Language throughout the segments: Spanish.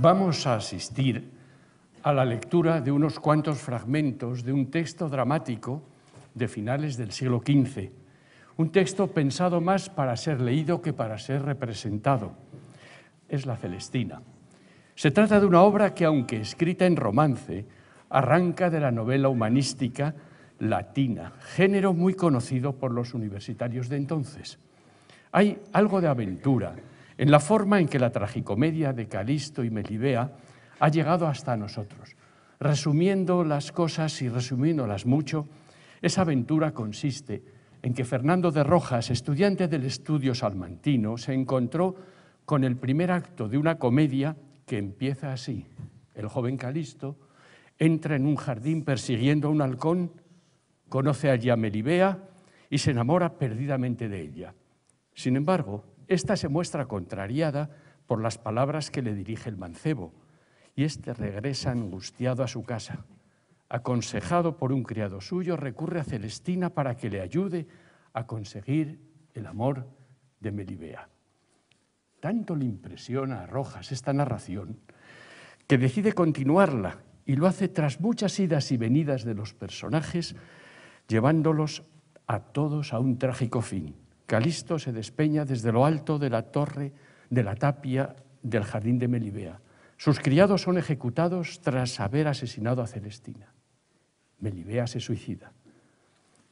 vamos a asistir a la lectura de unos cuantos fragmentos de un texto dramático de finales del siglo XV, un texto pensado más para ser leído que para ser representado. Es la Celestina. Se trata de una obra que, aunque escrita en romance, arranca de la novela humanística latina, género muy conocido por los universitarios de entonces. Hay algo de aventura, en la forma en que la tragicomedia de Calisto y Melibea ha llegado hasta nosotros. Resumiendo las cosas y resumiéndolas mucho, esa aventura consiste en que Fernando de Rojas, estudiante del estudio salmantino, se encontró con el primer acto de una comedia que empieza así. El joven Calisto entra en un jardín persiguiendo a un halcón, conoce allí a Melibea y se enamora perdidamente de ella. Sin embargo, esta se muestra contrariada por las palabras que le dirige el mancebo, y este regresa angustiado a su casa. Aconsejado por un criado suyo, recurre a Celestina para que le ayude a conseguir el amor de Melibea. Tanto le impresiona a Rojas esta narración que decide continuarla y lo hace tras muchas idas y venidas de los personajes, llevándolos a todos a un trágico fin. Calisto se despeña desde lo alto de la torre de la tapia del jardín de Melibea. Sus criados son ejecutados tras haber asesinado a Celestina. Melibea se suicida.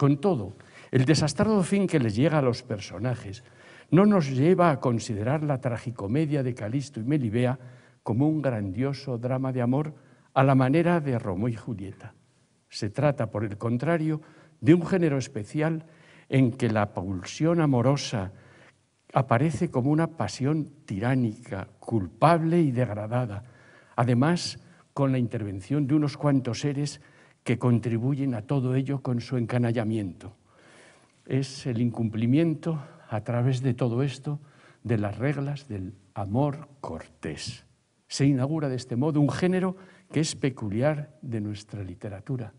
Con todo, el desastrado fin que les llega a los personajes no nos lleva a considerar la tragicomedia de Calisto y Melibea como un grandioso drama de amor a la manera de Romo y Julieta. Se trata, por el contrario, de un género especial en que la pulsión amorosa aparece como una pasión tiránica, culpable y degradada, además con la intervención de unos cuantos seres que contribuyen a todo ello con su encanallamiento. Es el incumplimiento a través de todo esto de las reglas del amor cortés. Se inaugura de este modo un género que es peculiar de nuestra literatura,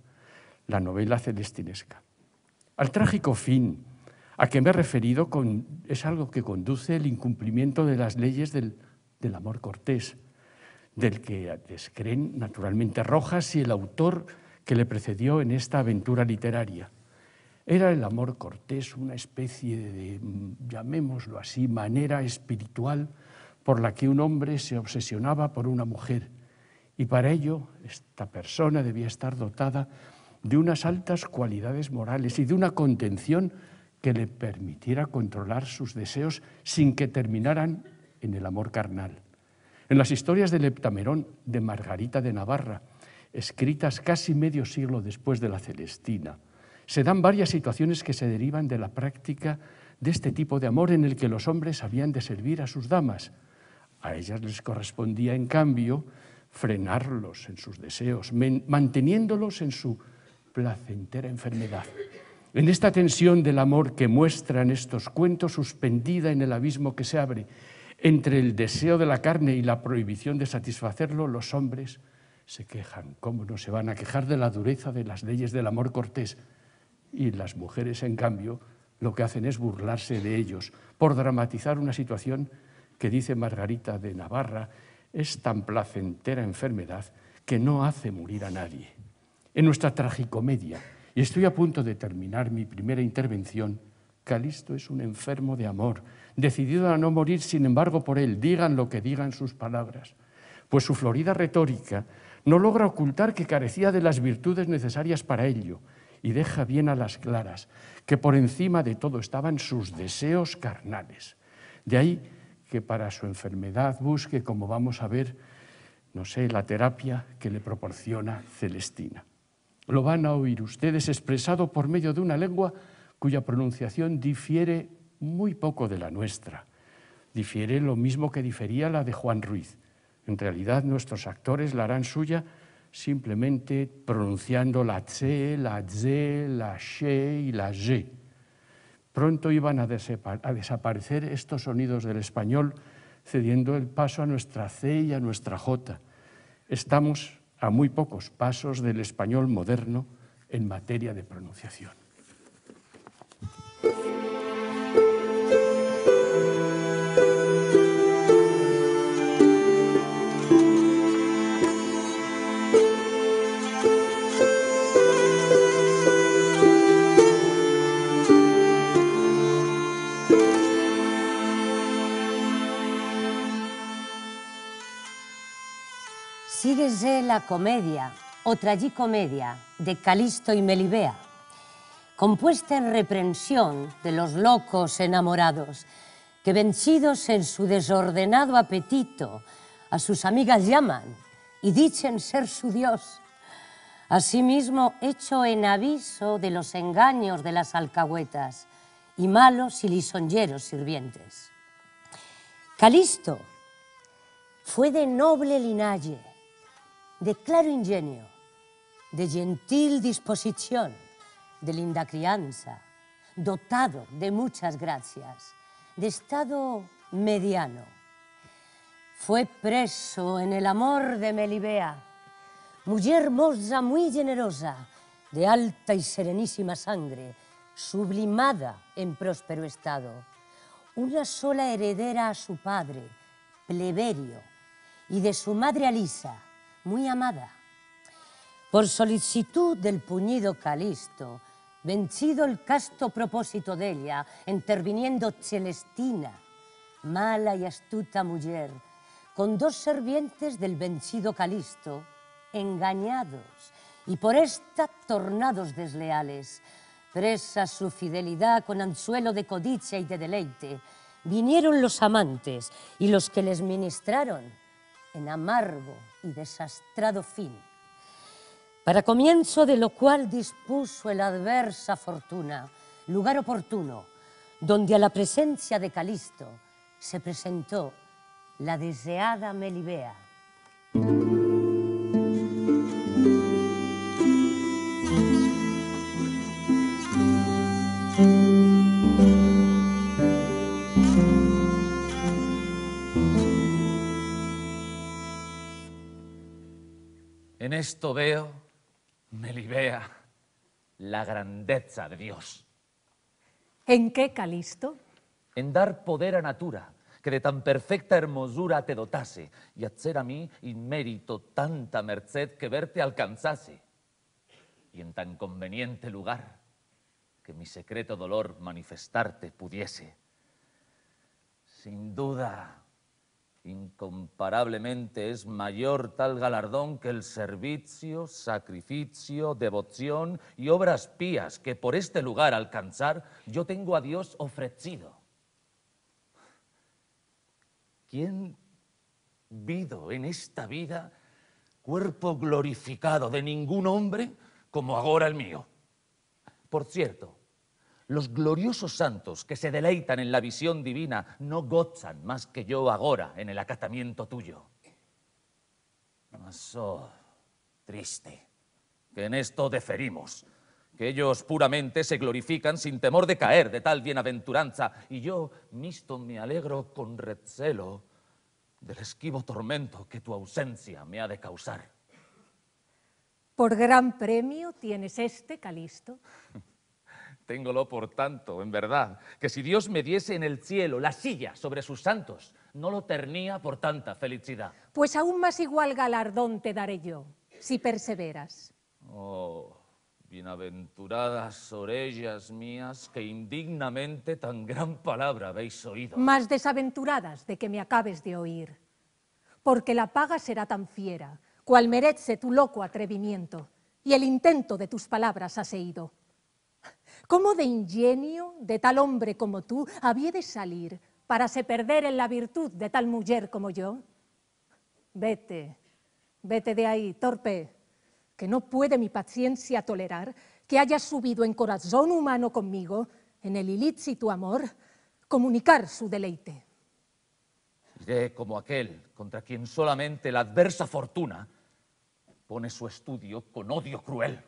la novela celestinesca. Al trágico fin a que me he referido es algo que conduce el incumplimiento de las leyes del, del amor cortés, del que descreen naturalmente Rojas y el autor que le precedió en esta aventura literaria. Era el amor cortés una especie de, llamémoslo así, manera espiritual por la que un hombre se obsesionaba por una mujer. Y para ello esta persona debía estar dotada de unas altas cualidades morales y de una contención que le permitiera controlar sus deseos sin que terminaran en el amor carnal. En las historias del Heptamerón de Margarita de Navarra, escritas casi medio siglo después de la Celestina, se dan varias situaciones que se derivan de la práctica de este tipo de amor en el que los hombres habían de servir a sus damas. A ellas les correspondía, en cambio, frenarlos en sus deseos, manteniéndolos en su placentera enfermedad. En esta tensión del amor que muestran estos cuentos, suspendida en el abismo que se abre entre el deseo de la carne y la prohibición de satisfacerlo, los hombres se quejan. ¿Cómo no se van a quejar de la dureza de las leyes del amor cortés? Y las mujeres, en cambio, lo que hacen es burlarse de ellos por dramatizar una situación que, dice Margarita de Navarra, es tan placentera enfermedad que no hace morir a nadie en nuestra tragicomedia. Y estoy a punto de terminar mi primera intervención. Calisto es un enfermo de amor, decidido a no morir, sin embargo, por él, digan lo que digan sus palabras. Pues su florida retórica no logra ocultar que carecía de las virtudes necesarias para ello y deja bien a las claras que por encima de todo estaban sus deseos carnales. De ahí que para su enfermedad busque, como vamos a ver, no sé, la terapia que le proporciona Celestina lo van a oír ustedes expresado por medio de una lengua cuya pronunciación difiere muy poco de la nuestra. Difiere lo mismo que difería la de Juan Ruiz. En realidad nuestros actores la harán suya simplemente pronunciando la C, la Z, la She y la Y. Pronto iban a, a desaparecer estos sonidos del español, cediendo el paso a nuestra C y a nuestra J. Estamos a muy pocos pasos del español moderno en materia de pronunciación. la comedia o tragicomedia de Calisto y Melibea, compuesta en reprensión de los locos enamorados, que vencidos en su desordenado apetito, a sus amigas llaman y dicen ser su Dios. Asimismo, hecho en aviso de los engaños de las alcahuetas y malos y lisonjeros sirvientes. Calisto fue de noble linaje, de claro ingenio, de gentil disposición, de linda crianza, dotado de muchas gracias, de estado mediano. Fue preso en el amor de Melibea, mujer hermosa, muy generosa, de alta y serenísima sangre, sublimada en próspero estado, una sola heredera a su padre, Pleberio, y de su madre Alisa, muy amada. Por solicitud del puñido Calisto, vencido el casto propósito de ella, interviniendo Celestina, mala y astuta mujer, con dos servientes del vencido Calisto, engañados y por esta tornados desleales, presa su fidelidad con anzuelo de codicia y de deleite, vinieron los amantes y los que les ministraron en amargo y desastrado fin, para comienzo de lo cual dispuso el adversa fortuna, lugar oportuno, donde a la presencia de Calisto se presentó la deseada Melibea. En esto veo, me libea la grandeza de Dios. ¿En qué, Calisto? En dar poder a natura, que de tan perfecta hermosura te dotase, y hacer a mí inmérito tanta merced que verte alcanzase, y en tan conveniente lugar que mi secreto dolor manifestarte pudiese. Sin duda, Incomparablemente es mayor tal galardón que el servicio, sacrificio, devoción y obras pías que por este lugar alcanzar yo tengo a Dios ofrecido. ¿Quién vido en esta vida cuerpo glorificado de ningún hombre como ahora el mío? Por cierto, los gloriosos santos que se deleitan en la visión divina no gozan más que yo ahora en el acatamiento tuyo. Mas, oh, triste, que en esto deferimos, que ellos puramente se glorifican sin temor de caer de tal bienaventuranza, y yo, misto, me alegro con recelo del esquivo tormento que tu ausencia me ha de causar. Por gran premio tienes este, Calisto. Téngolo por tanto, en verdad, que si Dios me diese en el cielo la silla sobre sus santos, no lo ternía por tanta felicidad. Pues aún más igual galardón te daré yo, si perseveras. Oh, bienaventuradas orellas mías, que indignamente tan gran palabra habéis oído. Más desaventuradas de que me acabes de oír, porque la paga será tan fiera, cual merece tu loco atrevimiento, y el intento de tus palabras has ido. ¿Cómo de ingenio de tal hombre como tú había de salir para se perder en la virtud de tal mujer como yo? Vete, vete de ahí, torpe, que no puede mi paciencia tolerar que haya subido en corazón humano conmigo, en el ilícito amor, comunicar su deleite. Iré como aquel contra quien solamente la adversa fortuna pone su estudio con odio cruel.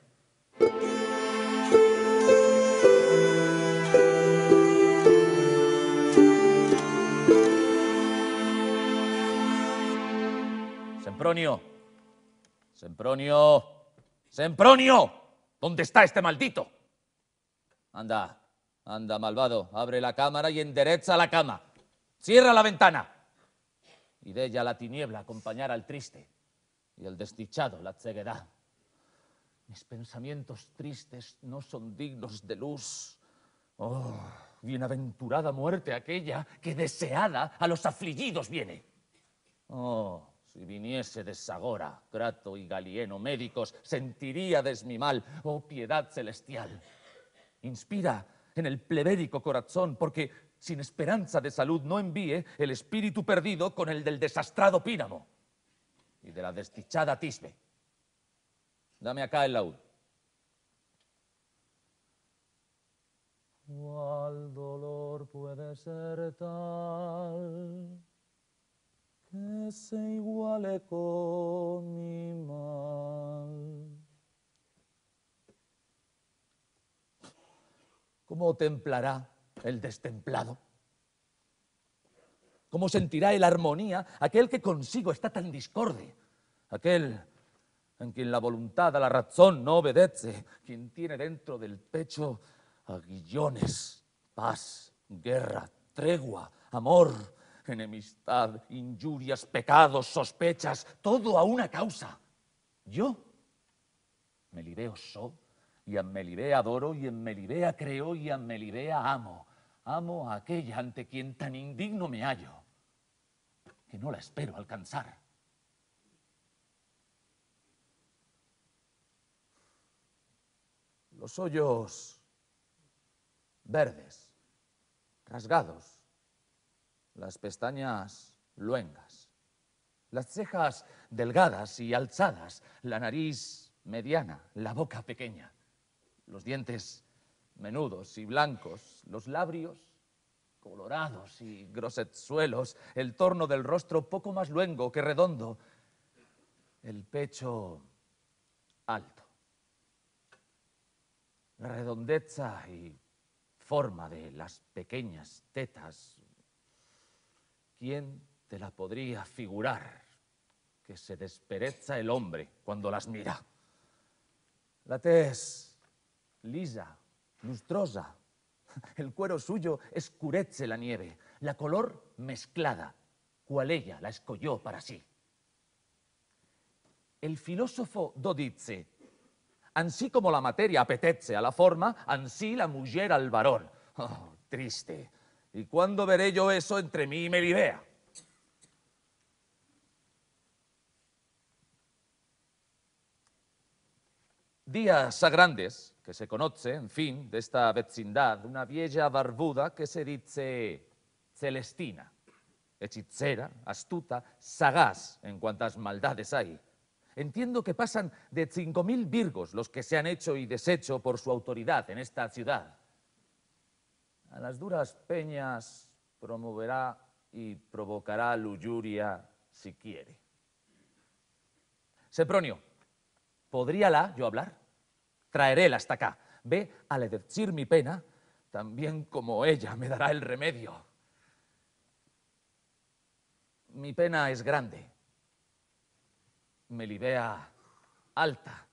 Sempronio. Sempronio. Sempronio. ¿Dónde está este maldito? Anda, anda, malvado. Abre la cámara y endereza la cama. Cierra la ventana. Y de ella la tiniebla acompañará al triste y al desdichado la ceguedad. Mis pensamientos tristes no son dignos de luz. Oh, bienaventurada muerte aquella que deseada a los afligidos viene. Oh, si viniese de Sagora, Grato y Galieno, médicos, sentiríades mi mal, oh piedad celestial. Inspira en el plebérico corazón, porque sin esperanza de salud no envíe el espíritu perdido con el del desastrado Pínamo y de la desdichada Tisbe. Dame acá el laúd. ¿Cuál dolor puede ser tal? que se iguale con mi mal. ¿Cómo templará el destemplado? ¿Cómo sentirá el armonía aquel que consigo está tan discorde? Aquel en quien la voluntad a la razón no obedece, quien tiene dentro del pecho aguillones, paz, guerra, tregua, amor, enemistad, injurias, pecados, sospechas, todo a una causa. Yo, Melibeo so, y a Melibea adoro, y en Melibea creo, y a Melibea amo. Amo a aquella ante quien tan indigno me hallo, que no la espero alcanzar. Los hoyos verdes, rasgados, las pestañas luengas, las cejas delgadas y alzadas, la nariz mediana, la boca pequeña, los dientes menudos y blancos, los labios colorados y grosetzuelos, el torno del rostro poco más luengo que redondo, el pecho alto, la redondeza y forma de las pequeñas tetas ¿Quién te la podría figurar? Que se despereza el hombre cuando las mira. La tez lisa, lustrosa. El cuero suyo escurece la nieve, la color mezclada, cual ella la escolló para sí. El filósofo Dodice, ansí como la materia apetece a la forma, ansí la mujer al varón. Oh, triste, ¿Y cuándo veré yo eso entre mí y Melibea? Días grandes que se conoce, en fin, de esta vecindad, una vieja barbuda que se dice Celestina, hechicera, astuta, sagaz en cuantas maldades hay. Entiendo que pasan de 5.000 virgos los que se han hecho y deshecho por su autoridad en esta ciudad a las duras peñas promoverá y provocará lujuria si quiere. Sepronio, la yo hablar? Traeréla hasta acá. Ve a le mi pena, también como ella me dará el remedio. Mi pena es grande. Melibea alta.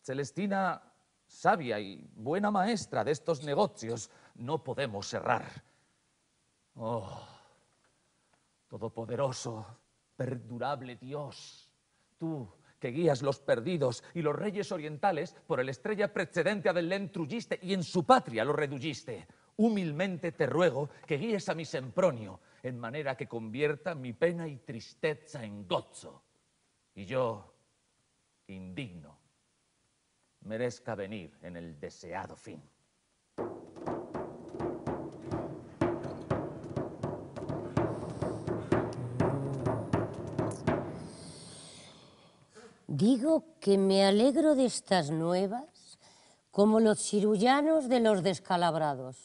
Celestina sabia y buena maestra de estos negocios no podemos errar. Oh, todopoderoso, perdurable Dios, tú que guías los perdidos y los reyes orientales por el estrella precedente a Adelén trulliste y en su patria lo redujiste, Humilmente te ruego que guíes a mi sempronio en manera que convierta mi pena y tristeza en gozo. Y yo, indigno, merezca venir en el deseado fin. Digo que me alegro de estas nuevas como los cirullanos de los descalabrados.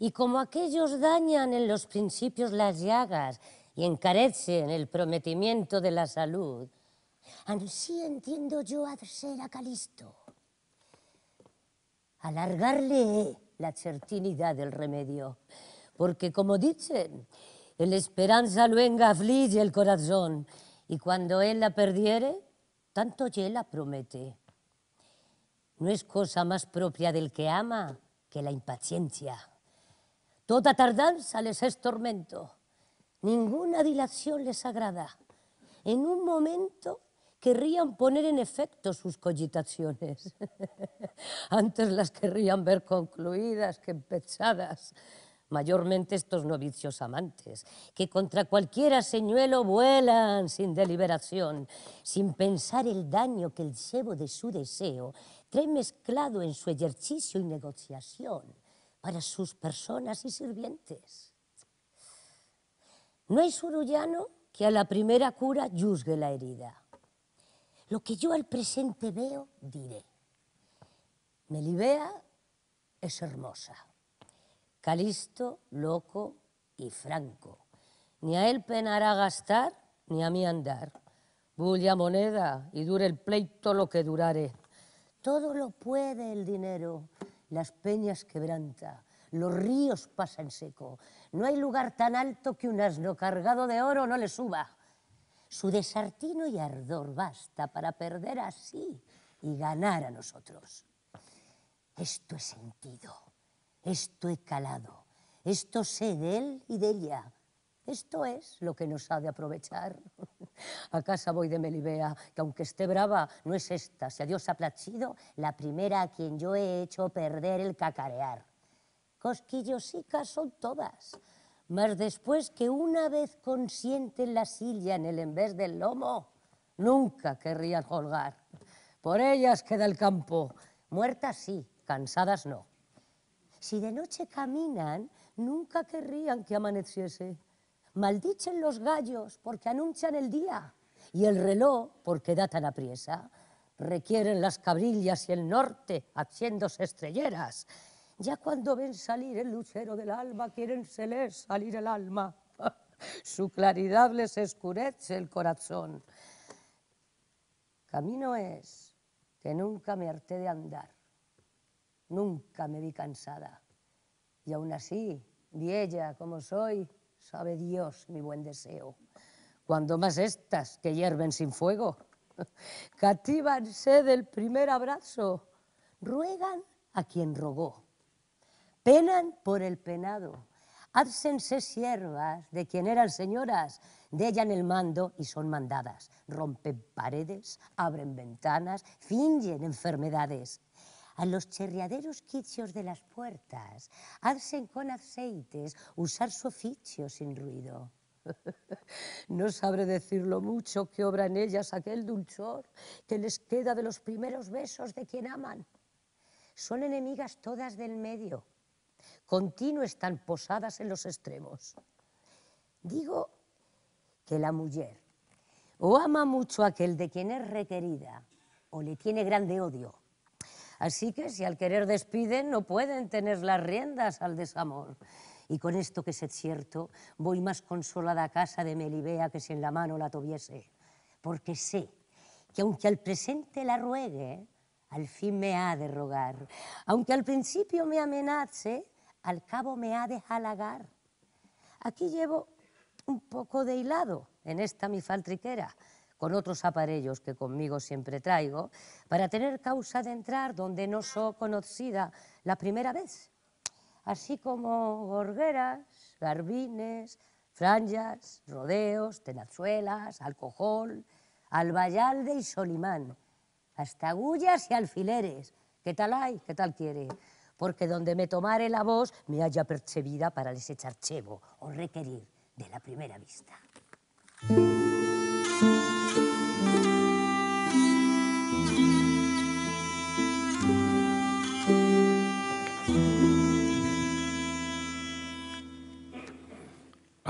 Y como aquellos dañan en los principios las llagas y encarecen el prometimiento de la salud, así entiendo yo hacer a Calisto. Alargarle la certinidad del remedio, porque como dicen, el esperanza luenga aflige el corazón y cuando él la perdiere, tanto la promete. No es cosa más propia del que ama que la impaciencia. Toda tardanza les es tormento, ninguna dilación les agrada. En un momento querrían poner en efecto sus cogitaciones. Antes las querrían ver concluidas que empezadas mayormente estos novicios amantes, que contra cualquier señuelo vuelan sin deliberación, sin pensar el daño que el cebo de su deseo trae mezclado en su ejercicio y negociación para sus personas y sirvientes. No hay surullano que a la primera cura juzgue la herida. Lo que yo al presente veo, diré. Melibea es hermosa. Calisto, Loco y Franco. Ni a él penará gastar, ni a mí andar. Bulla moneda y dure el pleito lo que durare. Todo lo puede el dinero, las peñas quebranta, los ríos pasan seco. No hay lugar tan alto que un asno cargado de oro no le suba. Su desartino y ardor basta para perder así y ganar a nosotros. Esto es sentido. Esto he calado, esto sé de él y de ella. Esto es lo que nos ha de aprovechar. A casa voy de Melibea, que aunque esté brava, no es esta, si a Dios ha plachido, la primera a quien yo he hecho perder el cacarear. Cosquillosicas son todas, mas después que una vez consienten la silla en el vez del lomo, nunca querrían colgar. Por ellas queda el campo, muertas sí, cansadas no. Si de noche caminan, nunca querrían que amaneciese. Maldichen los gallos porque anuncian el día y el reloj porque da tan apriesa. Requieren las cabrillas y el norte haciéndose estrelleras. Ya cuando ven salir el lucero del alma, quieren les salir el alma. Su claridad les escurece el corazón. Camino es que nunca me harté de andar Nunca me vi cansada. Y aún así, ella, como soy, sabe Dios mi buen deseo. Cuando más estas que hierven sin fuego, catívanse del primer abrazo, ruegan a quien rogó, penan por el penado, hácense siervas de quien eran señoras, de dejan el mando y son mandadas, rompen paredes, abren ventanas, fingen enfermedades a los cherriaderos quichos de las puertas, hacen con aceites, usar su oficio sin ruido. No sabré decirlo mucho que obra en ellas aquel dulzor que les queda de los primeros besos de quien aman. Son enemigas todas del medio, continuo están posadas en los extremos. Digo que la mujer o ama mucho a aquel de quien es requerida o le tiene grande odio Así que si al querer despiden, no pueden tener las riendas al desamor. Y con esto que es cierto, voy más consolada a casa de Melibea que si en la mano la tuviese, porque sé que aunque al presente la ruegue, al fin me ha de rogar. Aunque al principio me amenace, al cabo me ha de halagar. Aquí llevo un poco de hilado en esta mi faltriquera, con otros aparellos que conmigo siempre traigo, para tener causa de entrar donde no soy conocida la primera vez, así como gorgueras, garbines, franjas, rodeos, tenazuelas, alcohol, albayalde y solimán, hasta agullas y alfileres, ¿qué tal hay? ¿Qué tal quiere? Porque donde me tomare la voz me haya percebida para les echar chevo o requerir de la primera vista.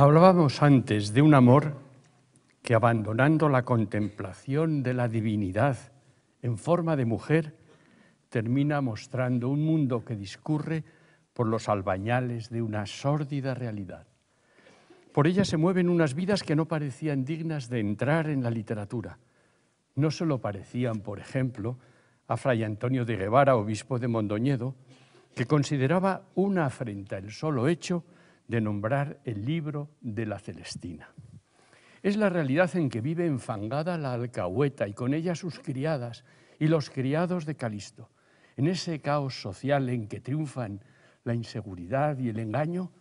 Hablábamos antes de un amor que abandonando la contemplación de la divinidad en forma de mujer, termina mostrando un mundo que discurre por los albañales de una sórdida realidad. Por ella se mueven unas vidas que no parecían dignas de entrar en la literatura. No se lo parecían, por ejemplo, a Fray Antonio de Guevara, obispo de Mondoñedo, que consideraba una afrenta el solo hecho de nombrar el libro de la Celestina. Es la realidad en que vive enfangada la alcahueta y con ella sus criadas y los criados de Calisto. En ese caos social en que triunfan la inseguridad y el engaño,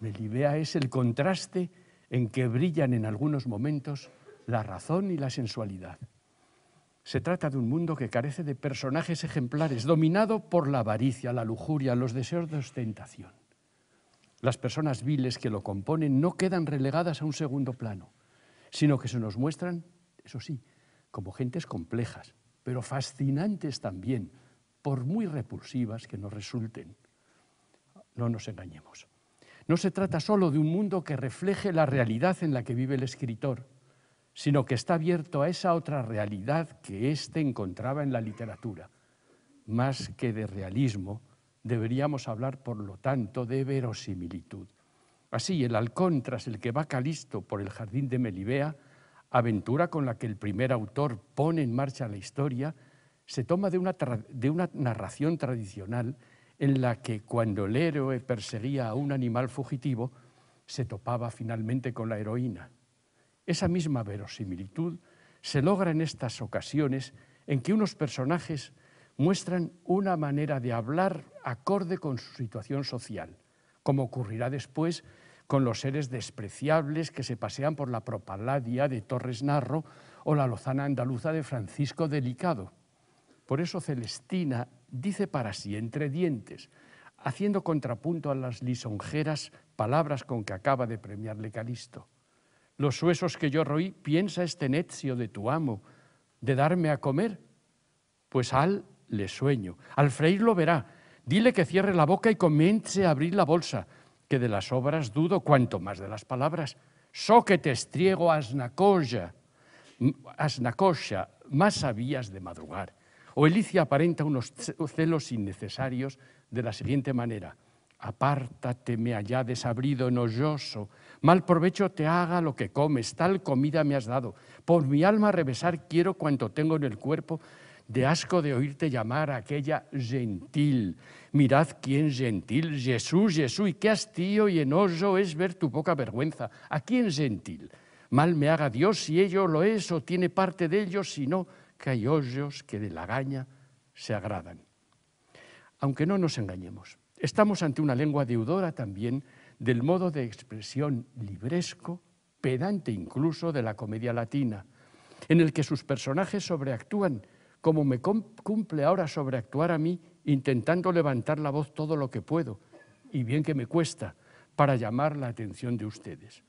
Melibea es el contraste en que brillan en algunos momentos la razón y la sensualidad. Se trata de un mundo que carece de personajes ejemplares, dominado por la avaricia, la lujuria, los deseos de ostentación las personas viles que lo componen no quedan relegadas a un segundo plano, sino que se nos muestran, eso sí, como gentes complejas, pero fascinantes también, por muy repulsivas que nos resulten. No nos engañemos. No se trata solo de un mundo que refleje la realidad en la que vive el escritor, sino que está abierto a esa otra realidad que éste encontraba en la literatura. Más que de realismo, Deberíamos hablar, por lo tanto, de verosimilitud. Así, el halcón tras el que va Calisto por el jardín de Melibea, aventura con la que el primer autor pone en marcha la historia, se toma de una, de una narración tradicional en la que cuando el héroe perseguía a un animal fugitivo, se topaba finalmente con la heroína. Esa misma verosimilitud se logra en estas ocasiones en que unos personajes muestran una manera de hablar acorde con su situación social, como ocurrirá después con los seres despreciables que se pasean por la propaladia de Torres Narro o la lozana andaluza de Francisco Delicado. Por eso Celestina dice para sí, entre dientes, haciendo contrapunto a las lisonjeras palabras con que acaba de premiarle Calisto. Los huesos que yo roí, piensa este necio de tu amo, de darme a comer, pues al le sueño. Al freír lo verá. Dile que cierre la boca y comience a abrir la bolsa, que de las obras dudo cuanto más de las palabras. So que te estriego asnacoya, asnacoya, más sabías de madrugar. O Elicia aparenta unos celos innecesarios de la siguiente manera. Apártate, me allá desabrido, enolloso. Mal provecho te haga lo que comes, tal comida me has dado. Por mi alma a revesar quiero cuanto tengo en el cuerpo, de asco de oírte llamar a aquella gentil. Mirad quién gentil, Jesús, Jesús, y qué hastío y enojo es ver tu poca vergüenza. ¿A quién gentil? Mal me haga Dios si ello lo es o tiene parte de ello, sino que hay hoyos que de la gaña se agradan. Aunque no nos engañemos, estamos ante una lengua deudora también del modo de expresión libresco, pedante incluso de la comedia latina, en el que sus personajes sobreactúan como me cumple ahora sobreactuar a mí, intentando levantar la voz todo lo que puedo, y bien que me cuesta, para llamar la atención de ustedes.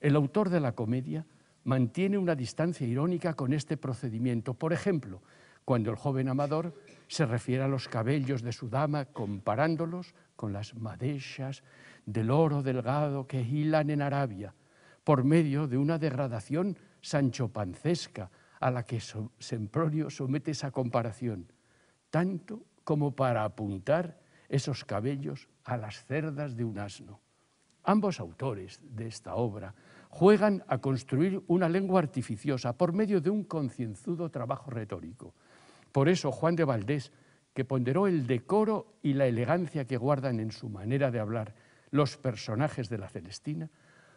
El autor de la comedia mantiene una distancia irónica con este procedimiento. Por ejemplo, cuando el joven amador se refiere a los cabellos de su dama comparándolos con las madechas del oro delgado que hilan en Arabia, por medio de una degradación sanchopancesca, a la que Sempronio somete esa comparación, tanto como para apuntar esos cabellos a las cerdas de un asno. Ambos autores de esta obra juegan a construir una lengua artificiosa por medio de un concienzudo trabajo retórico. Por eso Juan de Valdés, que ponderó el decoro y la elegancia que guardan en su manera de hablar los personajes de la Celestina,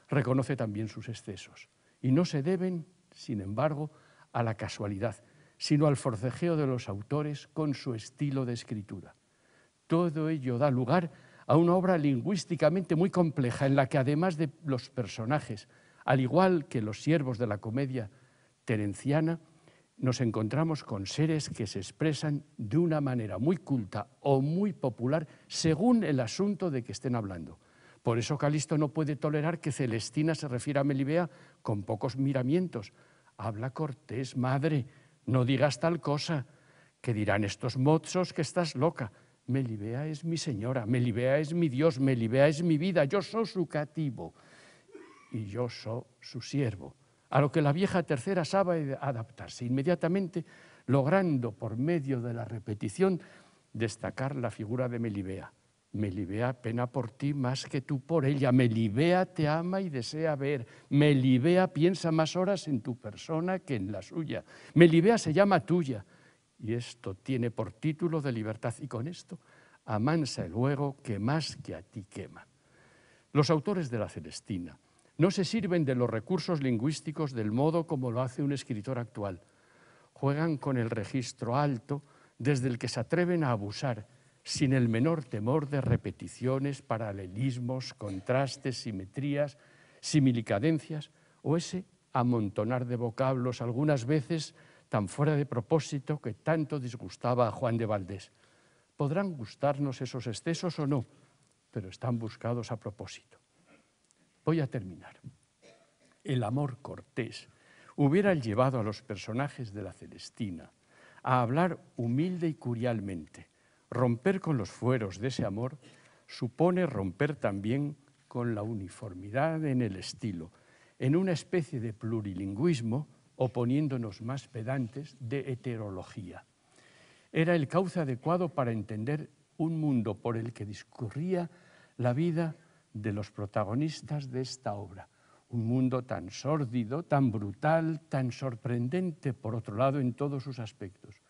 reconoce también sus excesos. Y no se deben, sin embargo, a la casualidad, sino al forcejeo de los autores con su estilo de escritura. Todo ello da lugar a una obra lingüísticamente muy compleja en la que además de los personajes, al igual que los siervos de la comedia terenciana, nos encontramos con seres que se expresan de una manera muy culta o muy popular según el asunto de que estén hablando. Por eso Calisto no puede tolerar que Celestina se refiera a Melibea con pocos miramientos, Habla cortés, madre, no digas tal cosa. que dirán estos mozos que estás loca? Melibea es mi señora, Melibea es mi Dios, Melibea es mi vida, yo soy su cativo y yo soy su siervo. A lo que la vieja tercera sabe adaptarse inmediatamente, logrando por medio de la repetición destacar la figura de Melibea libea pena por ti más que tú por ella. Melibea te ama y desea ver. Melibea piensa más horas en tu persona que en la suya. Melibea se llama tuya. Y esto tiene por título de libertad. Y con esto amansa el luego que más que a ti quema. Los autores de la Celestina no se sirven de los recursos lingüísticos del modo como lo hace un escritor actual. Juegan con el registro alto desde el que se atreven a abusar sin el menor temor de repeticiones, paralelismos, contrastes, simetrías, similicadencias o ese amontonar de vocablos, algunas veces tan fuera de propósito que tanto disgustaba a Juan de Valdés. Podrán gustarnos esos excesos o no, pero están buscados a propósito. Voy a terminar. El amor cortés hubiera llevado a los personajes de la Celestina a hablar humilde y curialmente, Romper con los fueros de ese amor supone romper también con la uniformidad en el estilo, en una especie de plurilingüismo oponiéndonos más pedantes de heterología. Era el cauce adecuado para entender un mundo por el que discurría la vida de los protagonistas de esta obra. Un mundo tan sórdido, tan brutal, tan sorprendente, por otro lado, en todos sus aspectos.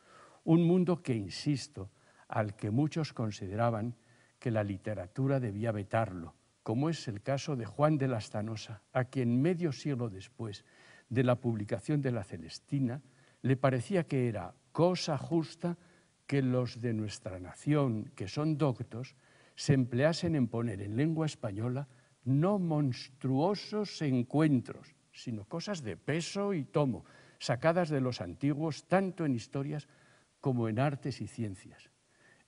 Un mundo que, insisto, al que muchos consideraban que la literatura debía vetarlo, como es el caso de Juan de la Stanosa, a quien medio siglo después de la publicación de La Celestina le parecía que era cosa justa que los de nuestra nación, que son doctos, se empleasen en poner en lengua española no monstruosos encuentros, sino cosas de peso y tomo, sacadas de los antiguos tanto en historias como en artes y ciencias.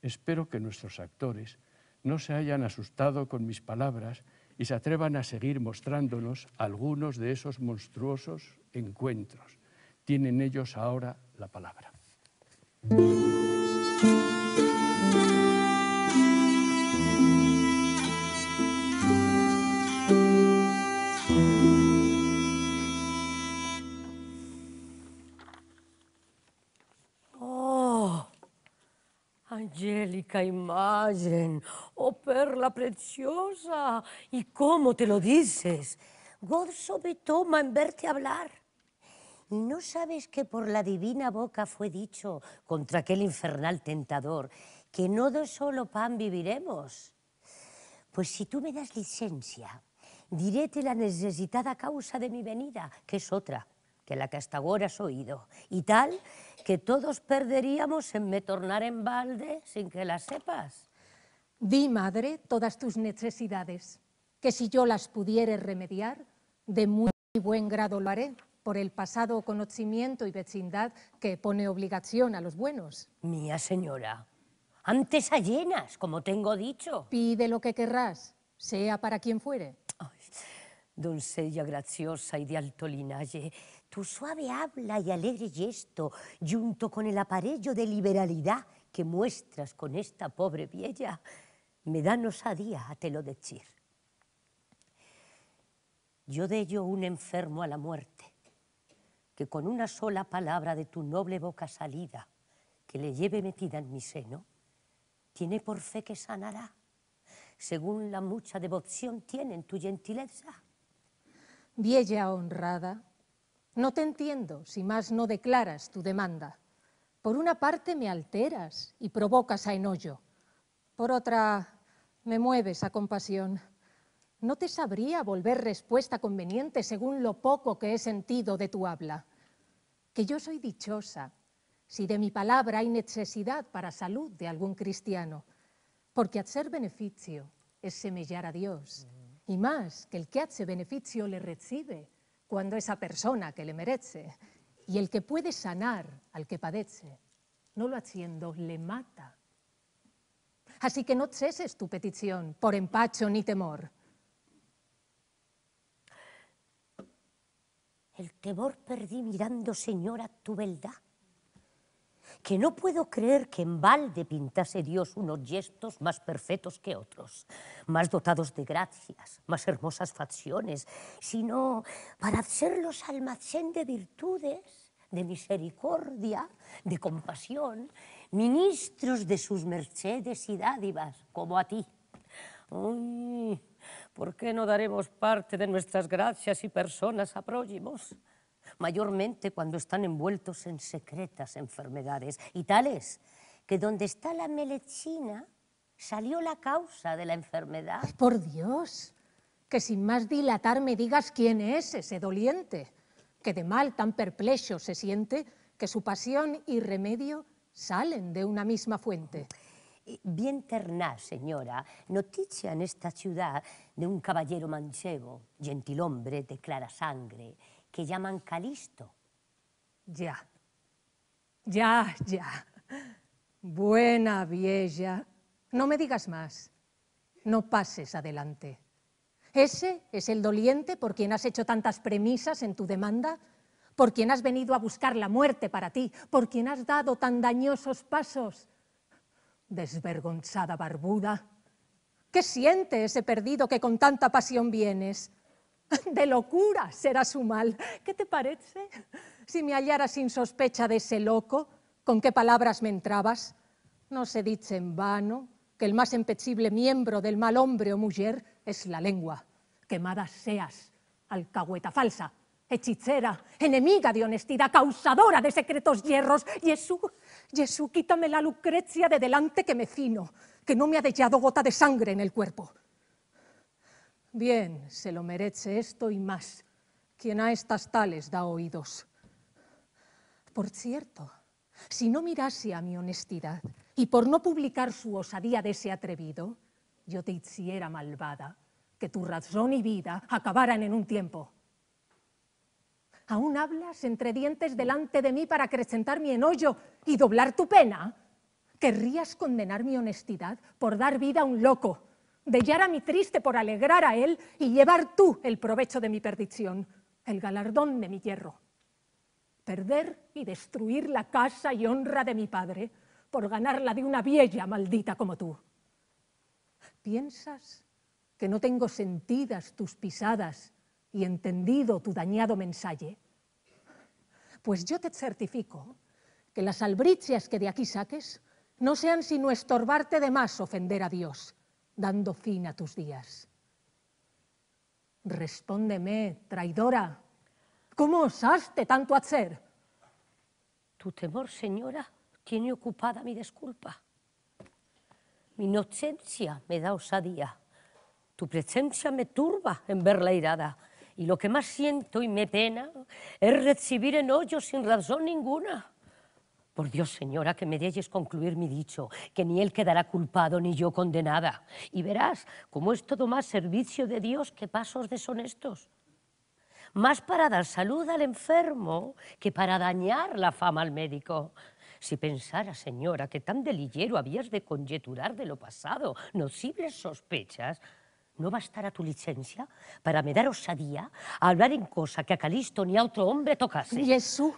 Espero que nuestros actores no se hayan asustado con mis palabras y se atrevan a seguir mostrándonos algunos de esos monstruosos encuentros. Tienen ellos ahora la palabra. angélica imagen, oh perla preciosa, ¿y cómo te lo dices? Gozo me toma en verte hablar. ¿Y no sabes que por la divina boca fue dicho contra aquel infernal tentador que no de solo pan viviremos? Pues si tú me das licencia, diréte la necesitada causa de mi venida, que es otra que la que hasta ahora has oído, y tal que todos perderíamos en me tornar en balde sin que la sepas. Di, madre, todas tus necesidades, que si yo las pudiere remediar, de muy buen grado lo haré, por el pasado conocimiento y vecindad que pone obligación a los buenos. Mía señora, antes a llenas, como tengo dicho. Pide lo que querrás, sea para quien fuere. Ay, doncella graciosa y de alto linaje, tu suave habla y alegre gesto, junto con el aparello de liberalidad que muestras con esta pobre vieja, me dan osadía a te lo decir. Yo de ello un enfermo a la muerte, que con una sola palabra de tu noble boca salida, que le lleve metida en mi seno, tiene por fe que sanará, según la mucha devoción tiene en tu gentileza. Vieja honrada, no te entiendo si más no declaras tu demanda. Por una parte me alteras y provocas a enollo. Por otra, me mueves a compasión. No te sabría volver respuesta conveniente según lo poco que he sentido de tu habla. Que yo soy dichosa si de mi palabra hay necesidad para salud de algún cristiano, porque hacer beneficio es semellar a Dios, y más que el que hace beneficio le recibe, cuando esa persona que le merece y el que puede sanar al que padece, no lo haciendo, le mata. Así que no ceses tu petición por empacho ni temor. El temor perdí mirando, señora, tu beldad que no puedo creer que en balde pintase Dios unos gestos más perfectos que otros, más dotados de gracias, más hermosas facciones, sino para hacerlos almacén de virtudes, de misericordia, de compasión, ministros de sus mercedes y dádivas, como a ti. ¿por qué no daremos parte de nuestras gracias y personas a prójimos? mayormente cuando están envueltos en secretas enfermedades, y tales que donde está la melechina salió la causa de la enfermedad. Por Dios, que sin más dilatar me digas quién es ese doliente, que de mal tan perplejo se siente que su pasión y remedio salen de una misma fuente. Eh, bien ternaz, señora, noticia en esta ciudad de un caballero manchego, gentilhombre de clara sangre, que llaman Calisto. Ya, ya, ya. Buena vieja. No me digas más. No pases adelante. ¿Ese es el doliente por quien has hecho tantas premisas en tu demanda? ¿Por quien has venido a buscar la muerte para ti? ¿Por quien has dado tan dañosos pasos? Desvergonzada barbuda. ¿Qué siente ese perdido que con tanta pasión vienes? De locura será su mal. ¿Qué te parece? Si me hallara sin sospecha de ese loco, ¿con qué palabras me entrabas? No se dice en vano que el más empechible miembro del mal hombre o mujer es la lengua. Quemada seas, alcahueta falsa, hechicera, enemiga de honestidad, causadora de secretos hierros. Jesús, Jesús, quítame la lucrecia de delante que me fino, que no me ha dejado gota de sangre en el cuerpo. Bien, se lo merece esto y más. Quien a estas tales da oídos. Por cierto, si no mirase a mi honestidad y por no publicar su osadía de ese atrevido, yo te hiciera malvada, que tu razón y vida acabaran en un tiempo. ¿Aún hablas entre dientes delante de mí para acrecentar mi enojo y doblar tu pena? ¿Querrías condenar mi honestidad por dar vida a un loco? Bellar a mi triste por alegrar a él y llevar tú el provecho de mi perdición, el galardón de mi hierro. Perder y destruir la casa y honra de mi padre por ganarla de una vieja maldita como tú. ¿Piensas que no tengo sentidas tus pisadas y entendido tu dañado mensaje? Pues yo te certifico que las albricias que de aquí saques no sean sino estorbarte de más ofender a Dios dando fin a tus días. Respóndeme, traidora, ¿cómo osaste tanto hacer? Tu temor, señora, tiene ocupada mi disculpa. Mi inocencia me da osadía. Tu presencia me turba en verla irada. Y lo que más siento y me pena es recibir en sin razón ninguna por Dios, señora, que me dejes concluir mi dicho, que ni él quedará culpado ni yo condenada. Y verás cómo es todo más servicio de Dios que pasos deshonestos. Más para dar salud al enfermo que para dañar la fama al médico. Si pensara, señora, que tan delillero habías de conjeturar de lo pasado nocibles sospechas, ¿no bastará tu licencia para me dar osadía a hablar en cosa que a Calisto ni a otro hombre tocase? Jesús,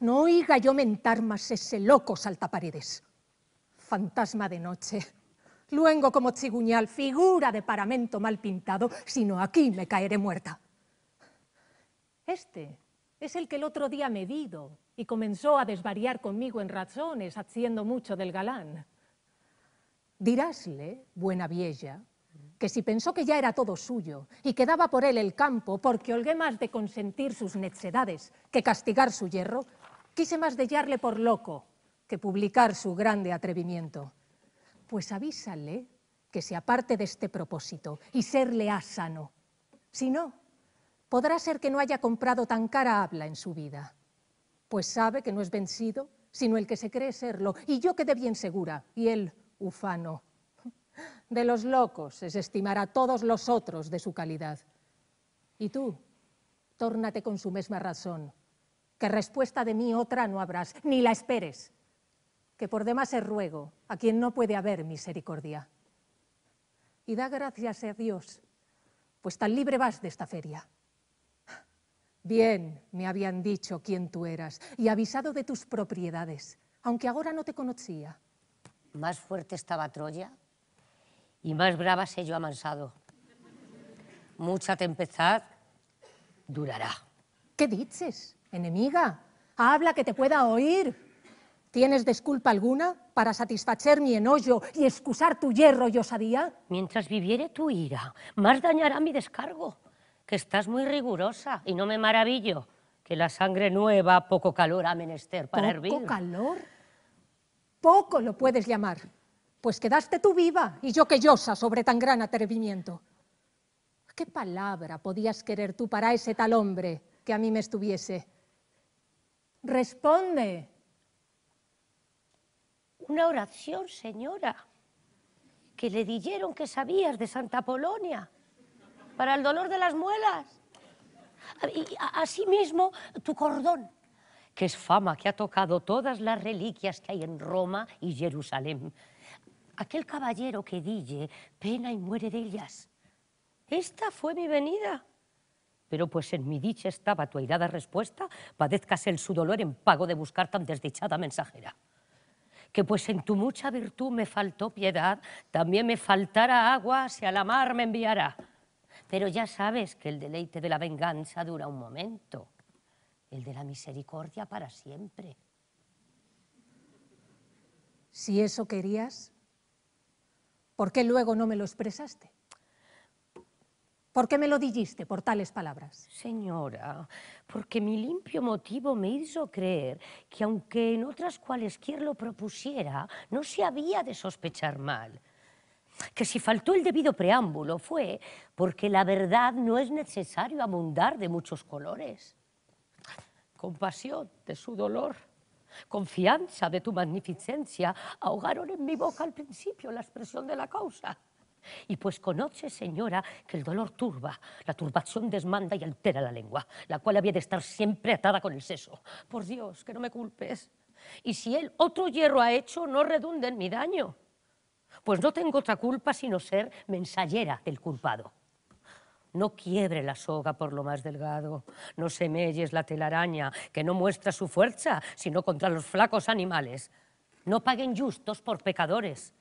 no oiga yo mentar más ese loco saltaparedes. Fantasma de noche. Luengo como chiguñal, figura de paramento mal pintado, sino aquí me caeré muerta. Este es el que el otro día me dido y comenzó a desvariar conmigo en razones, haciendo mucho del galán. Dirásle, buena vieja, que si pensó que ya era todo suyo y quedaba por él el campo porque holgué más de consentir sus necedades que castigar su hierro, quise más de dellarle por loco que publicar su grande atrevimiento. Pues avísale que se aparte de este propósito y serle asano. Si no, podrá ser que no haya comprado tan cara habla en su vida, pues sabe que no es vencido, sino el que se cree serlo, y yo quedé bien segura, y él, ufano. De los locos es estimar a todos los otros de su calidad. Y tú, tórnate con su misma razón, que respuesta de mí otra no habrás, ni la esperes, que por demás es ruego a quien no puede haber misericordia. Y da gracias a Dios, pues tan libre vas de esta feria. Bien me habían dicho quién tú eras y avisado de tus propiedades, aunque ahora no te conocía. Más fuerte estaba Troya y más brava sé yo amansado. Mucha tempestad durará. ¿Qué dices? Enemiga, habla que te pueda oír. ¿Tienes disculpa alguna para satisfacer mi enojo y excusar tu hierro y osadía? Mientras viviere tu ira, más dañará mi descargo, que estás muy rigurosa y no me maravillo que la sangre nueva poco calor ha menester para hervir. ¿Poco calor? Poco lo puedes llamar, pues quedaste tú viva y yo que llosa sobre tan gran atrevimiento. ¿Qué palabra podías querer tú para ese tal hombre que a mí me estuviese? Responde. Una oración, señora, que le dijeron que sabías de Santa Polonia para el dolor de las muelas. Y asimismo, tu cordón, que es fama que ha tocado todas las reliquias que hay en Roma y Jerusalén. Aquel caballero que dije, pena y muere de ellas. Esta fue mi venida. Pero pues en mi dicha estaba tu airada respuesta, padezcas el su dolor en pago de buscar tan desdichada mensajera. Que pues en tu mucha virtud me faltó piedad, también me faltará agua si a la mar me enviará. Pero ya sabes que el deleite de la venganza dura un momento, el de la misericordia para siempre. Si eso querías, ¿por qué luego no me lo expresaste? ¿Por qué me lo dijiste por tales palabras? Señora, porque mi limpio motivo me hizo creer que aunque en otras cualesquier lo propusiera, no se había de sospechar mal. Que si faltó el debido preámbulo fue porque la verdad no es necesario abundar de muchos colores. Compasión de su dolor, confianza de tu magnificencia ahogaron en mi boca al principio la expresión de la causa y pues conoce, señora, que el dolor turba, la turbación desmanda y altera la lengua, la cual había de estar siempre atada con el seso. Por Dios, que no me culpes. Y si él otro hierro ha hecho, no redunde en mi daño. Pues no tengo otra culpa sino ser mensajera del culpado. No quiebre la soga por lo más delgado, no semelles la telaraña, que no muestra su fuerza, sino contra los flacos animales. No paguen justos por pecadores,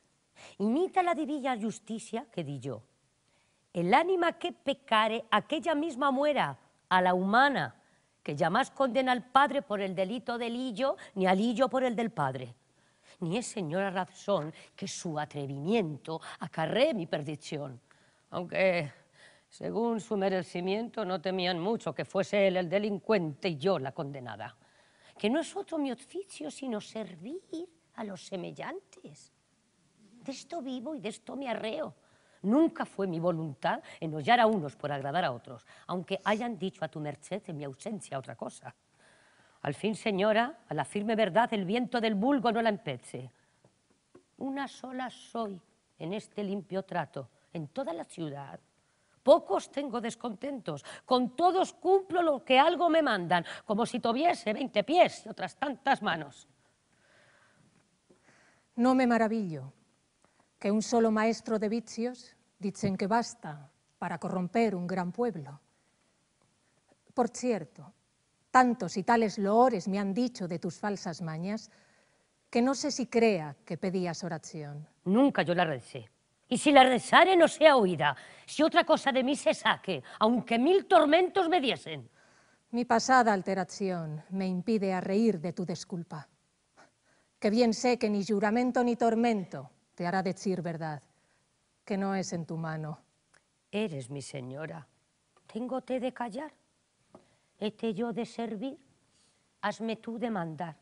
imita la divina justicia que di yo, el ánima que pecare aquella misma muera, a la humana, que jamás condena al padre por el delito del hillo, ni al hillo por el del padre. Ni es señora razón que su atrevimiento acarree mi perdición. Aunque, según su merecimiento, no temían mucho que fuese él el delincuente y yo la condenada. Que no es otro mi oficio sino servir a los semejantes de esto vivo y de esto me arreo. Nunca fue mi voluntad enollar a unos por agradar a otros, aunque hayan dicho a tu merced en mi ausencia otra cosa. Al fin, señora, a la firme verdad el viento del vulgo no la empece. Una sola soy en este limpio trato, en toda la ciudad. Pocos tengo descontentos, con todos cumplo lo que algo me mandan, como si tuviese veinte pies y otras tantas manos. No me maravillo que un solo maestro de vicios dicen que basta para corromper un gran pueblo. Por cierto, tantos y tales loores me han dicho de tus falsas mañas, que no sé si crea que pedías oración. Nunca yo la recé. Y si la rezare no sea oída, si otra cosa de mí se saque, aunque mil tormentos me diesen. Mi pasada alteración me impide a reír de tu desculpa, que bien sé que ni juramento ni tormento te hará decir verdad, que no es en tu mano. Eres mi señora. ¿Tengo de callar? ¿Hete yo de servir? Hazme tú de mandar.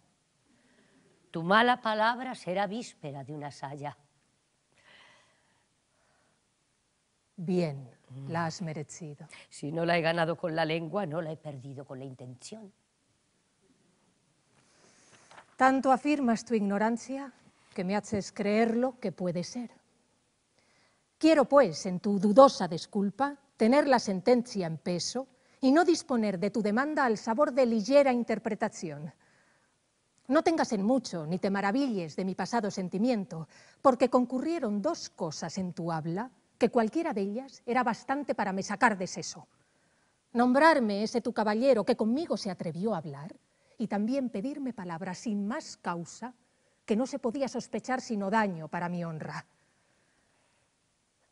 Tu mala palabra será víspera de una saya. Bien, mm. la has merecido. Si no la he ganado con la lengua, no la he perdido con la intención. ¿Tanto afirmas tu ignorancia? que me haces creer lo que puede ser. Quiero, pues, en tu dudosa disculpa, tener la sentencia en peso y no disponer de tu demanda al sabor de ligera interpretación. No tengas en mucho ni te maravilles de mi pasado sentimiento, porque concurrieron dos cosas en tu habla que cualquiera de ellas era bastante para me sacar de seso. Nombrarme ese tu caballero que conmigo se atrevió a hablar y también pedirme palabras sin más causa que no se podía sospechar sino daño para mi honra.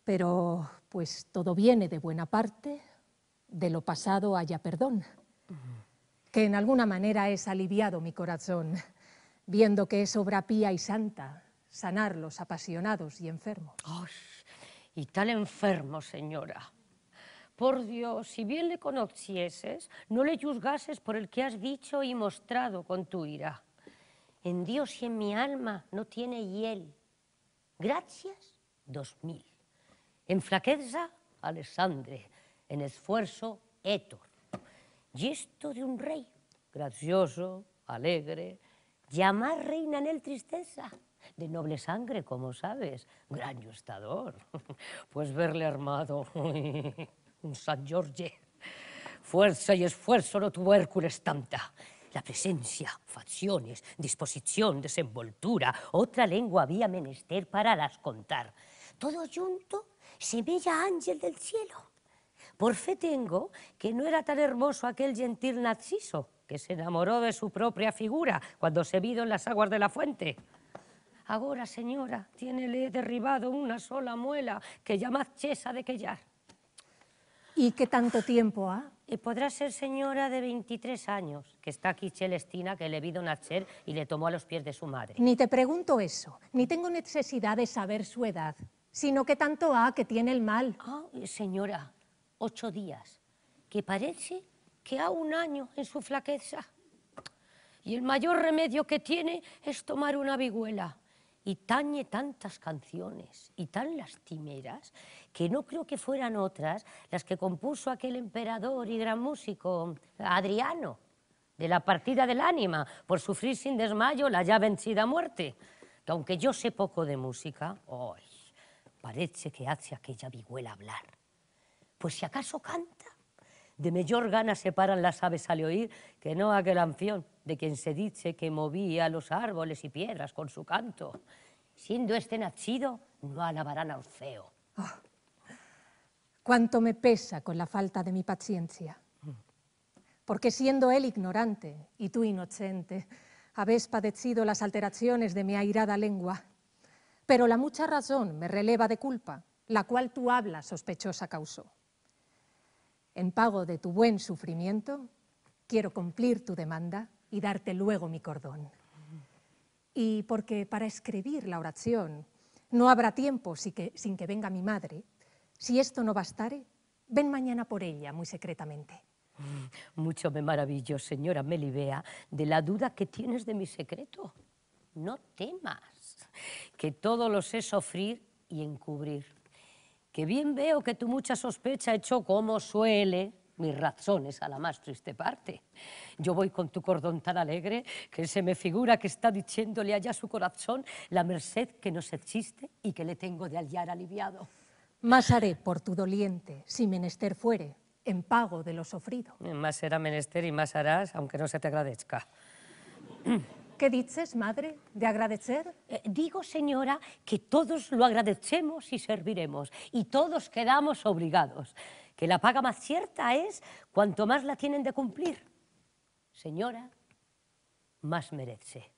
Pero pues todo viene de buena parte, de lo pasado haya perdón, que en alguna manera es aliviado mi corazón, viendo que es obra pía y santa sanar los apasionados y enfermos. ¡Ay! Y tal enfermo, señora. Por Dios, si bien le conocieses, no le juzgases por el que has dicho y mostrado con tu ira en Dios y en mi alma no tiene hiel. Gracias, dos mil. En flaqueza, Alessandre. En esfuerzo, Héctor. esto de un rey, gracioso, alegre. Llamar reina en él tristeza. De noble sangre, como sabes, gran justador Pues verle armado, un San Jorge. Fuerza y esfuerzo no tuvo Hércules tanta la presencia, facciones, disposición, desenvoltura, otra lengua había menester para las contar. Todo junto, veía ángel del cielo. Por fe tengo que no era tan hermoso aquel gentil Narciso, que se enamoró de su propia figura cuando se vido en las aguas de la fuente. Ahora, señora, tiene le derribado una sola muela que llamad chesa de ya. ¿Y qué tanto tiempo ha? Eh, podrá ser señora de 23 años, que está aquí Celestina, que le don nacer y le tomó a los pies de su madre. Ni te pregunto eso, ni tengo necesidad de saber su edad, sino que tanto ha que tiene el mal. Ah, eh, señora, ocho días, que parece que ha un año en su flaqueza. Y el mayor remedio que tiene es tomar una vihuela y tañe tantas canciones y tan lastimeras que no creo que fueran otras las que compuso aquel emperador y gran músico Adriano de la partida del ánima por sufrir sin desmayo la ya vencida muerte, que aunque yo sé poco de música, parece que hace aquella vihuela hablar. Pues si acaso canta de mayor gana se paran las aves al oír que no aquel anfión de quien se dice que movía los árboles y piedras con su canto. Siendo este nacido, no alabarán al feo. Ah, cuánto me pesa con la falta de mi paciencia. Porque siendo él ignorante y tú inocente, habéis padecido las alteraciones de mi airada lengua. Pero la mucha razón me releva de culpa, la cual tu habla sospechosa causó. En pago de tu buen sufrimiento, quiero cumplir tu demanda y darte luego mi cordón. Y porque para escribir la oración no habrá tiempo sin que, venga mi madre, si esto no bastare, ven mañana por ella muy secretamente. Mm, mucho me maravillo, señora Melibea, de la duda que tienes de mi secreto. No temas, que todo lo sé sufrir y encubrir que bien veo que tu mucha sospecha ha hecho como suele mis razones a la más triste parte. Yo voy con tu cordón tan alegre que se me figura que está diciéndole allá su corazón la merced que nos existe y que le tengo de hallar aliviado. Más haré por tu doliente, si menester fuere, en pago de lo sufrido. Más será menester y más harás, aunque no se te agradezca. ¿Qué dices, madre, de agradecer? Eh, digo, señora, que todos lo agradecemos y serviremos, y todos quedamos obligados, que la paga más cierta es cuanto más la tienen de cumplir. Señora, más merece.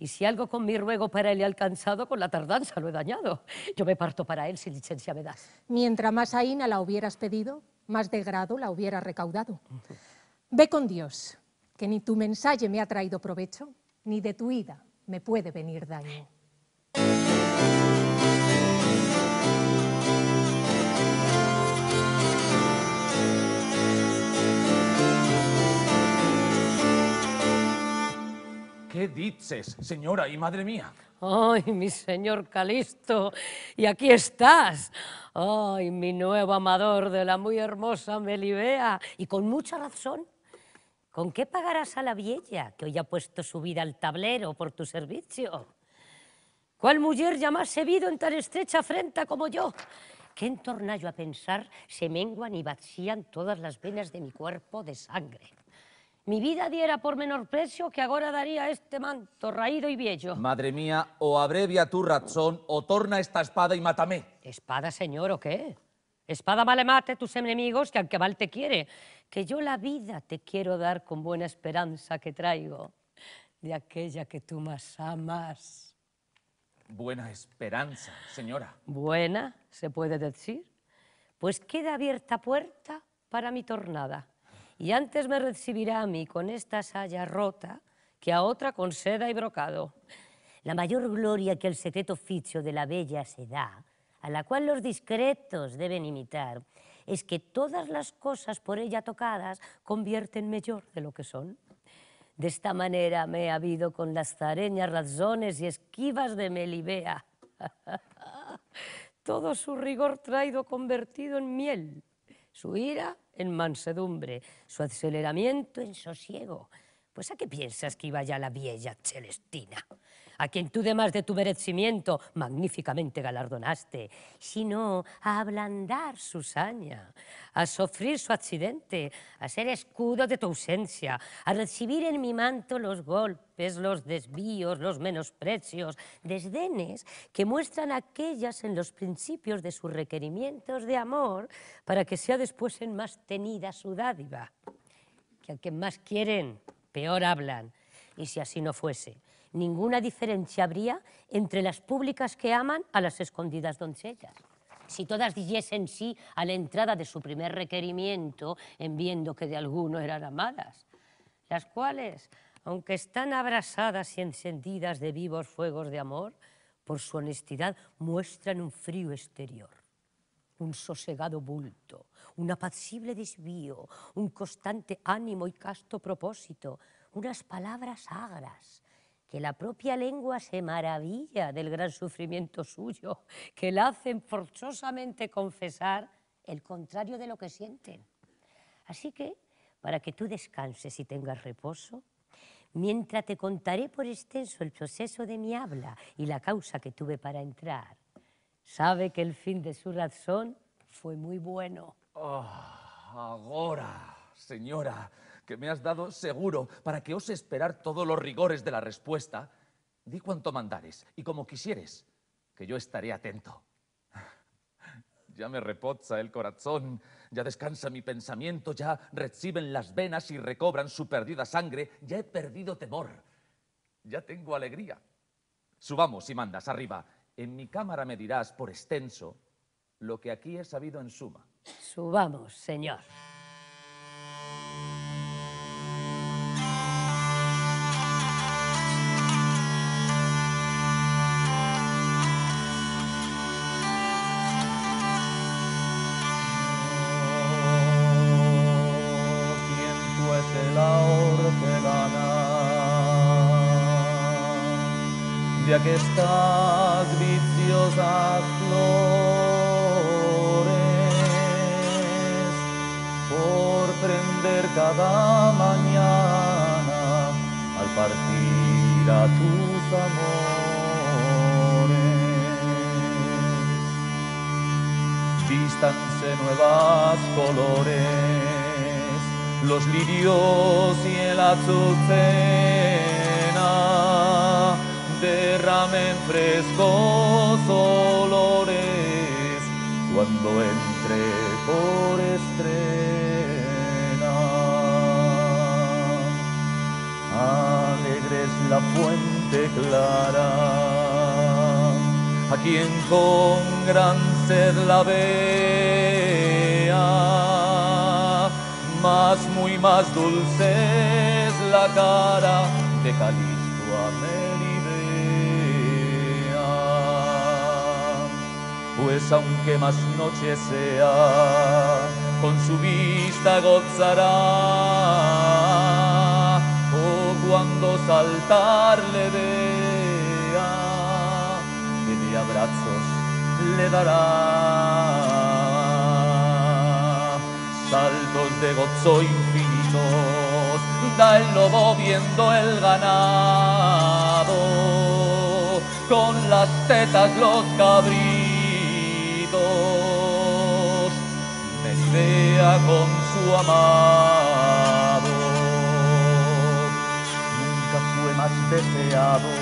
Y si algo con mi ruego para él he alcanzado, con la tardanza lo he dañado. Yo me parto para él si licencia me das. Mientras más aina la hubieras pedido, más de grado la hubiera recaudado. Ve con Dios, que ni tu mensaje me ha traído provecho, ni de tu ida me puede venir daño. ¿Qué dices, señora y madre mía? ¡Ay, mi señor Calisto! ¡Y aquí estás! ¡Ay, mi nuevo amador de la muy hermosa Melibea! Y con mucha razón, ¿Con qué pagarás a la vieja que hoy ha puesto su vida al tablero por tu servicio? ¿Cuál mujer más he vido en tan estrecha afrenta como yo? ¿Qué entornallo a pensar se menguan y vacían todas las venas de mi cuerpo de sangre. Mi vida diera por menor precio que ahora daría este manto raído y viejo. Madre mía, o abrevia tu razón, o torna esta espada y mátame. ¿Espada, señor, o qué? Espada vale mate tus enemigos, que aunque mal te quiere, que yo la vida te quiero dar con buena esperanza que traigo de aquella que tú más amas. Buena esperanza, señora. Buena, se puede decir. Pues queda abierta puerta para mi tornada. Y antes me recibirá a mí con esta saya rota que a otra con seda y brocado. La mayor gloria que el secreto oficio de la bella se da, a la cual los discretos deben imitar, es que todas las cosas por ella tocadas convierten mejor de lo que son. De esta manera me he habido con las zareñas, razones y esquivas de Melibea. Todo su rigor traído convertido en miel, su ira en mansedumbre, su aceleramiento en sosiego. Pues a qué piensas que iba ya la vieja Celestina? a quien tú demás de tu merecimiento magníficamente galardonaste, sino a ablandar su saña, a sufrir su accidente, a ser escudo de tu ausencia, a recibir en mi manto los golpes, los desvíos, los menosprecios, desdenes que muestran aquellas en los principios de sus requerimientos de amor para que sea después en más tenida su dádiva. Que al que más quieren, peor hablan. Y si así no fuese, ninguna diferencia habría entre las públicas que aman a las escondidas doncellas. Si todas dijesen sí a la entrada de su primer requerimiento, en viendo que de alguno eran amadas, las cuales, aunque están abrasadas y encendidas de vivos fuegos de amor, por su honestidad muestran un frío exterior, un sosegado bulto, un apacible desvío, un constante ánimo y casto propósito, unas palabras agras, que la propia lengua se maravilla del gran sufrimiento suyo, que la hacen forzosamente confesar el contrario de lo que sienten. Así que, para que tú descanses y tengas reposo, mientras te contaré por extenso el proceso de mi habla y la causa que tuve para entrar, sabe que el fin de su razón fue muy bueno. Oh, ahora, señora, que me has dado seguro para que os esperar todos los rigores de la respuesta, di cuanto mandares y como quisieres, que yo estaré atento. Ya me repoza el corazón, ya descansa mi pensamiento, ya reciben las venas y recobran su perdida sangre, ya he perdido temor, ya tengo alegría. Subamos y mandas arriba. En mi cámara me dirás por extenso lo que aquí he sabido en suma. Subamos, señor. nuevas colores, los lirios y el azucena derramen frescos olores cuando entre por estrena. Alegre es la fuente clara, a quien con gran sed la ve más dulce es la cara de Jalisco a Pues aunque más noche sea, con su vista gozará, o cuando saltar le vea, que de abrazos le dará saltos de gozo da el lobo viendo el ganado, con las tetas los cabritos, desea con su amado, nunca fue más deseado,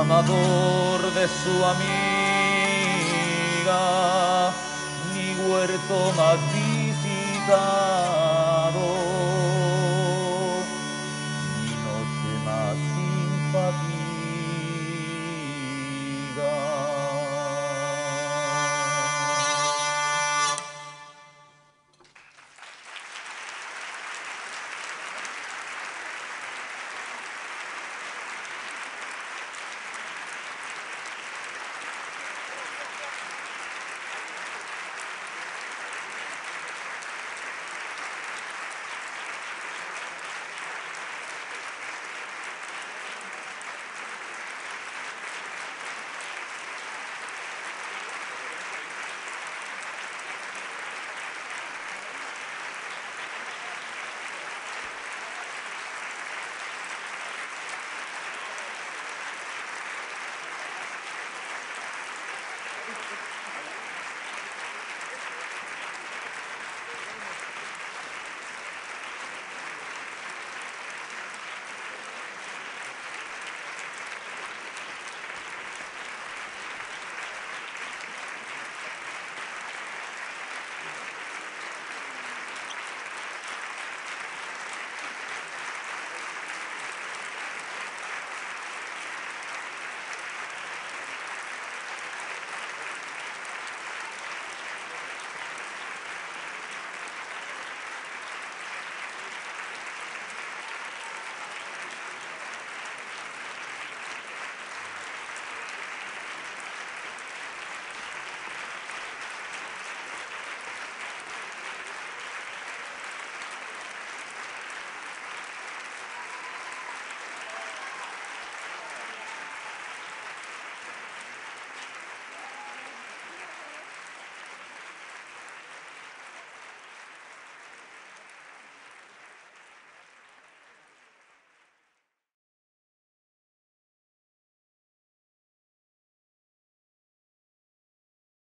amador de su amiga, ni huerto más visitado.